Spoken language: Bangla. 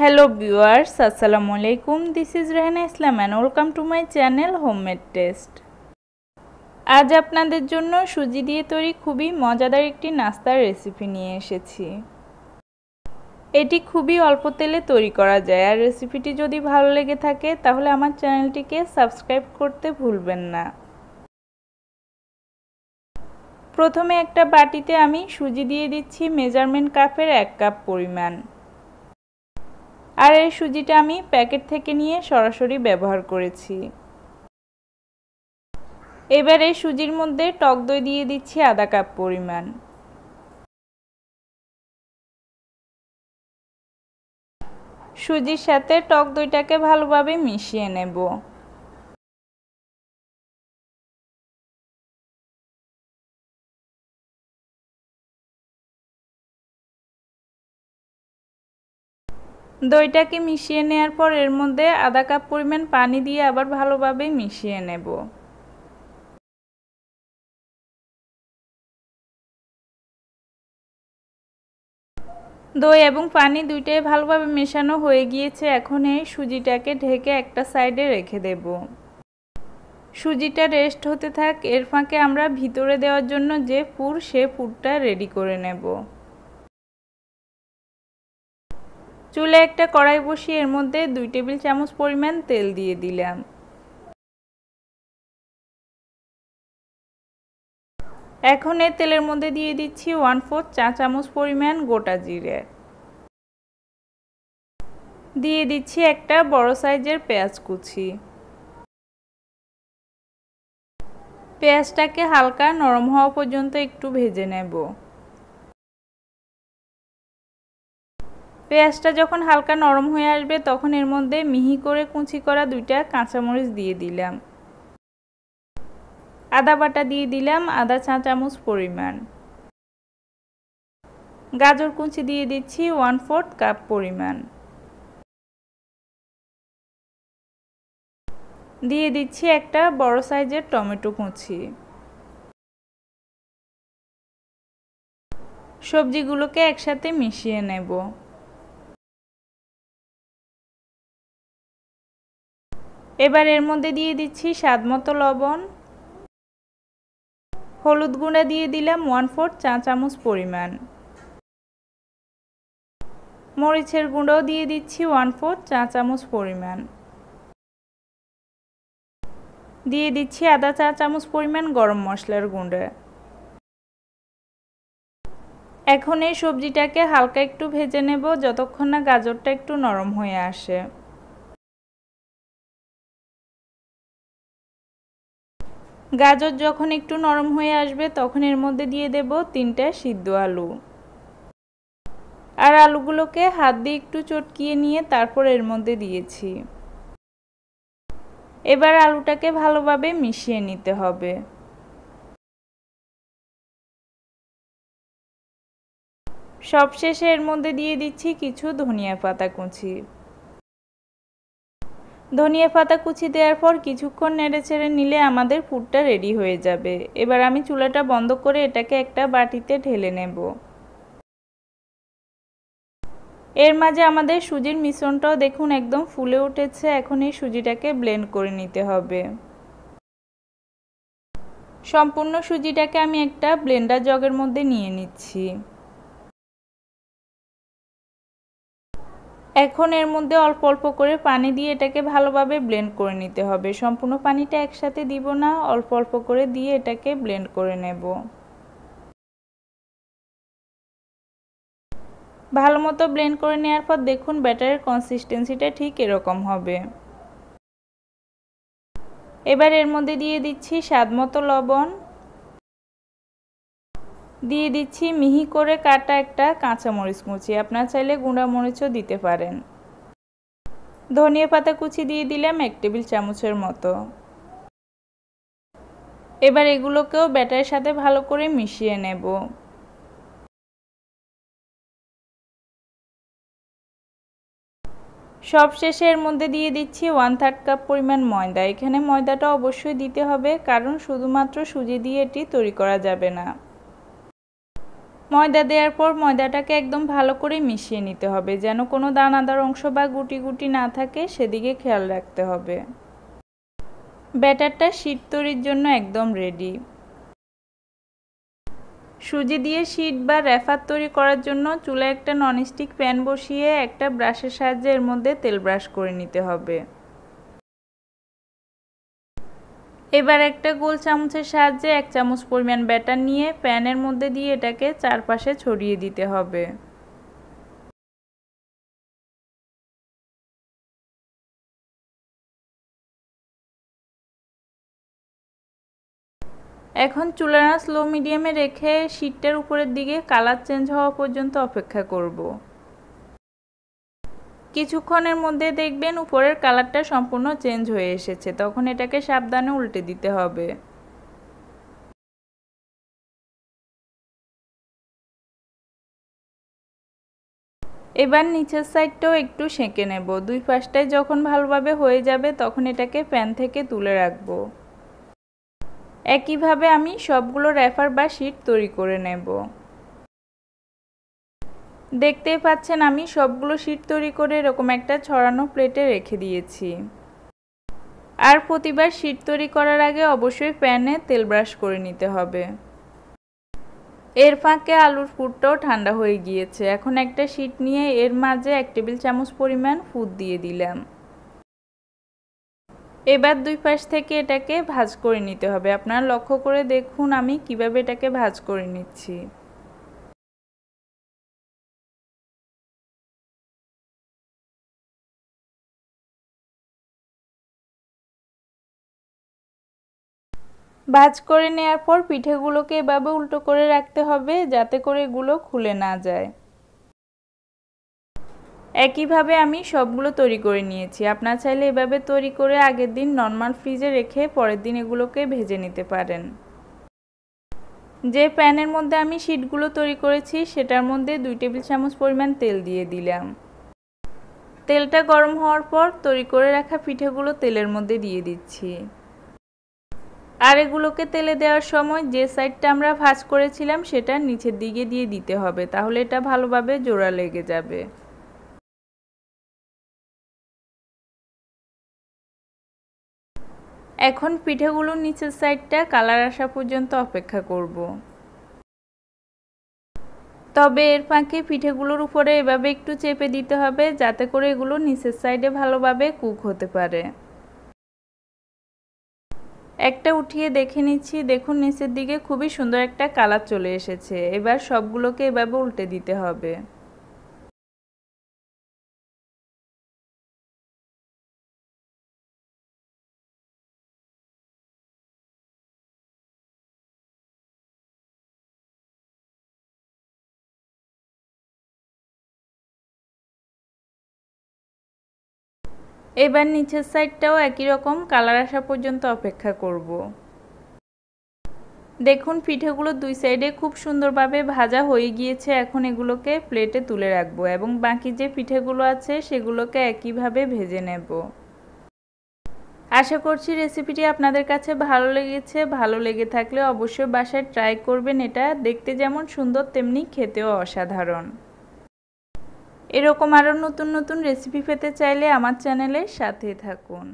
হ্যালো ভিউয়ার্স আসসালামু আলাইকুম this is Rehana Islam and welcome to my channel homemade taste আজ আপনাদের জন্য সুজি দিয়ে তৈরি খুবই মজাদার একটি নাস্তার রেসিপি নিয়ে এসেছি এটি খুবই অল্প তেলে তৈরি করা যায় আর রেসিপিটি যদি ভালো লেগে থাকে তাহলে আমার চ্যানেলটিকে সাবস্ক্রাইব করতে ভুলবেন না প্রথমে একটা বাটিতে আমি সুজি দিয়ে দিচ্ছি মেজারমেন্ট কাপের এক কাপ পরিমাণ আর এই সুজিটা আমি প্যাকেট থেকে নিয়ে সরাসরি ব্যবহার করেছি এবার এই সুজির মধ্যে টক দই দিয়ে দিচ্ছি আধা কাপ পরিমাণ সুজির সাথে টক দইটাকে ভালোভাবে মিশিয়ে নেব দইটাকে মিশিয়ে নেওয়ার পর এর মধ্যে আধা কাপ পরিমাণ পানি দিয়ে আবার ভালোভাবে মিশিয়ে নেব দই এবং পানি দুইটাই ভালোভাবে মেশানো হয়ে গিয়েছে এখন এই সুজিটাকে ঢেকে একটা সাইডে রেখে দেব সুজিটা রেস্ট হতে থাক এর ফাঁকে আমরা ভিতরে দেওয়ার জন্য যে পুর সে পুরটা রেডি করে নেব চুলে একটা কড়াই বসিয়ে এর মধ্যে দুই টেবিল চামচ পরিমাণ তেল দিয়ে দিলাম এখন এ তেলের মধ্যে দিয়ে দিচ্ছি ওয়ান ফোর্থ চা চামচ পরিমাণ গোটা জিরে দিয়ে দিচ্ছি একটা বড় সাইজের পেঁয়াজ কুচি পেঁয়াজটাকে হালকা নরম হওয়া পর্যন্ত একটু ভেজে নেব পেঁয়াজটা যখন হালকা নরম হয়ে আসবে তখন এর মধ্যে মিহি করে কুচি করা দুইটা কাঁচামরিচ দিয়ে দিলাম আদা বাটা দিয়ে দিলাম আদা চা চামচ পরিমাণ গাজর কুচি দিয়ে দিচ্ছি ওয়ান ফোর্থ কাপ পরিমাণ দিয়ে দিচ্ছি একটা বড় সাইজের টমেটো কুঁচি সবজিগুলোকে একসাথে মিশিয়ে নেব এবার এর মধ্যে দিয়ে দিচ্ছি স্বাদ মতো লবণ হলুদ গুঁড়া দিয়ে দিলাম ওয়ান ফোর্থ চা চামচ পরিমাণ মরিচের গুঁড়ো দিয়ে দিচ্ছি ওয়ান ফোর্থ চা চামচ পরিমাণ দিয়ে দিচ্ছি আদা চা চামচ পরিমাণ গরম মশলার গুঁড়ো এখন এই সবজিটাকে হালকা একটু ভেজে নেব যতক্ষণ না গাজরটা একটু নরম হয়ে আসে গাজর যখন একটু নরম হয়ে আসবে তখন এর মধ্যে দিয়ে দেব তিনটা সিদ্ধ আলু আর আলুগুলোকে হাত দিয়ে একটু চটকিয়ে নিয়ে তারপর এর মধ্যে দিয়েছি এবার আলুটাকে ভালোভাবে মিশিয়ে নিতে হবে সবশেষে এর মধ্যে দিয়ে দিচ্ছি কিছু ধনিয়া পাতা কুচি ধনিয়া পাতা কুচি দেওয়ার পর কিছুক্ষণ নেড়েচেড়ে নিলে আমাদের ফুডটা রেডি হয়ে যাবে এবার আমি চুলাটা বন্ধ করে এটাকে একটা বাটিতে ঢেলে নেব এর মাঝে আমাদের সুজির মিশ্রণটাও দেখুন একদম ফুলে উঠেছে এখন এই সুজিটাকে ব্লেন্ড করে নিতে হবে সম্পূর্ণ সুজিটাকে আমি একটা ব্লেন্ডার জগের মধ্যে নিয়ে নিচ্ছি এখন এর মধ্যে অল্প অল্প করে পানি দিয়ে এটাকে ভালোভাবে ব্লেন্ড করে নিতে হবে সম্পূর্ণ পানিটা একসাথে দিব না অল্প অল্প করে দিয়ে এটাকে ব্লেন্ড করে নেব ভালো মতো ব্লেন্ড করে নেওয়ার পর দেখুন ব্যাটারের কনসিস্টেন্সিটা ঠিক এরকম হবে এবার এর মধ্যে দিয়ে দিচ্ছি স্বাদ মতো লবণ দিয়ে দিচ্ছি মিহি করে কাটা একটা কাঁচামরিচ কুচি আপনার চাইলে গুঁড়া মরিচও দিতে পারেন ধনিয়া পাতা কুচি দিয়ে দিলাম এক টেবিল চামচের মতো এবার এগুলোকেও ব্যাটারের সাথে ভালো করে মিশিয়ে নেব শেষে এর মধ্যে দিয়ে দিচ্ছি ওয়ান থার্ড কাপ পরিমাণ ময়দা এখানে ময়দাটা অবশ্যই দিতে হবে কারণ শুধুমাত্র সুজি দিয়ে এটি তৈরি করা যাবে না ময়দা দেওয়ার পর ময়দাটাকে একদম ভালো করে মিশিয়ে নিতে হবে যেন কোনো দানাদার অংশ বা গুটি গুটি না থাকে সেদিকে খেয়াল রাখতে হবে ব্যাটারটা শীত তৈরির জন্য একদম রেডি সুজি দিয়ে শীত বা রেফার তৈরি করার জন্য চুলায় একটা ননস্টিক প্যান বসিয়ে একটা ব্রাশের সাহায্যে এর মধ্যে তেল ব্রাশ করে নিতে হবে এবার একটা গোল চামচের সাহায্যে এক চামচ পরিমাণ ব্যাটার নিয়ে প্যানের মধ্যে দিয়ে এটাকে চারপাশে ছড়িয়ে দিতে হবে এখন চুলানা স্লো মিডিয়ামে রেখে শীতটার উপরের দিকে কালার চেঞ্জ হওয়া পর্যন্ত অপেক্ষা করব। কিছুক্ষণের মধ্যে দেখবেন উপরের কালারটা সম্পূর্ণ চেঞ্জ হয়ে এসেছে তখন এটাকে সাবধানে উল্টে দিতে হবে এবার নিচের সাইডটাও একটু সেঁকে নেব দুই পাশটায় যখন ভালোভাবে হয়ে যাবে তখন এটাকে প্যান থেকে তুলে রাখব একইভাবে আমি সবগুলো র্যাফার বা শিট তৈরি করে নেব দেখতেই পাচ্ছেন আমি সবগুলো শীট তৈরি করে এরকম একটা ছড়ানো প্লেটে রেখে দিয়েছি আর প্রতিবার শীট তৈরি করার আগে অবশ্যই প্যানে তেল ব্রাশ করে নিতে হবে এর ফাঁকে আলুর ফুটটাও ঠান্ডা হয়ে গিয়েছে এখন একটা শীট নিয়ে এর মাঝে এক টেবিল চামচ পরিমাণ ফুট দিয়ে দিলাম এবার দুই পাশ থেকে এটাকে ভাজ করে নিতে হবে আপনারা লক্ষ্য করে দেখুন আমি কিভাবে এটাকে ভাজ করে নিচ্ছি ভাজ করে নেওয়ার পর পিঠেগুলোকে এভাবে উল্টো করে রাখতে হবে যাতে করে এগুলো খুলে না যায় একইভাবে আমি সবগুলো তৈরি করে নিয়েছি আপনার চাইলে এভাবে তৈরি করে আগের দিন নর্মাল ফ্রিজে রেখে পরের দিন এগুলোকে ভেজে নিতে পারেন যে প্যানের মধ্যে আমি শিটগুলো তৈরি করেছি সেটার মধ্যে দুই টেবিল চামচ পরিমাণ তেল দিয়ে দিলাম তেলটা গরম হওয়ার পর তৈরি করে রাখা পিঠেগুলো তেলের মধ্যে দিয়ে দিচ্ছি আর এগুলোকে তেলে দেওয়ার সময় যে সাইডটা আমরা ভাজ করেছিলাম সেটা নিচের দিকে দিয়ে দিতে হবে তাহলে এটা ভালোভাবে জোড়া লেগে যাবে এখন পিঠেগুলোর নিচের সাইডটা কালার আসা পর্যন্ত অপেক্ষা করব। তবে এর ফাঁকে পিঠেগুলোর উপরে এভাবে একটু চেপে দিতে হবে যাতে করে এগুলো নিচের সাইডে ভালোভাবে কুক হতে পারে একটা উঠিয়ে দেখে নিচ্ছি দেখুন নিচের দিকে খুবই সুন্দর একটা কালার চলে এসেছে এবার সবগুলোকে এভাবে উল্টে দিতে হবে এবার নিচের সাইডটাও একই রকম কালার আসা পর্যন্ত অপেক্ষা করব। দেখুন পিঠেগুলো দুই সাইডে খুব সুন্দরভাবে ভাজা হয়ে গিয়েছে এখন এগুলোকে প্লেটে তুলে রাখবো এবং বাকি যে পিঠেগুলো আছে সেগুলোকে একইভাবে ভেজে নেব আশা করছি রেসিপিটি আপনাদের কাছে ভালো লেগেছে ভালো লেগে থাকলে অবশ্যই বাসায় ট্রাই করবেন এটা দেখতে যেমন সুন্দর তেমনি খেতেও অসাধারণ এরকম আরও নতুন নতুন রেসিপি পেতে চাইলে আমার চ্যানেলের সাথে থাকুন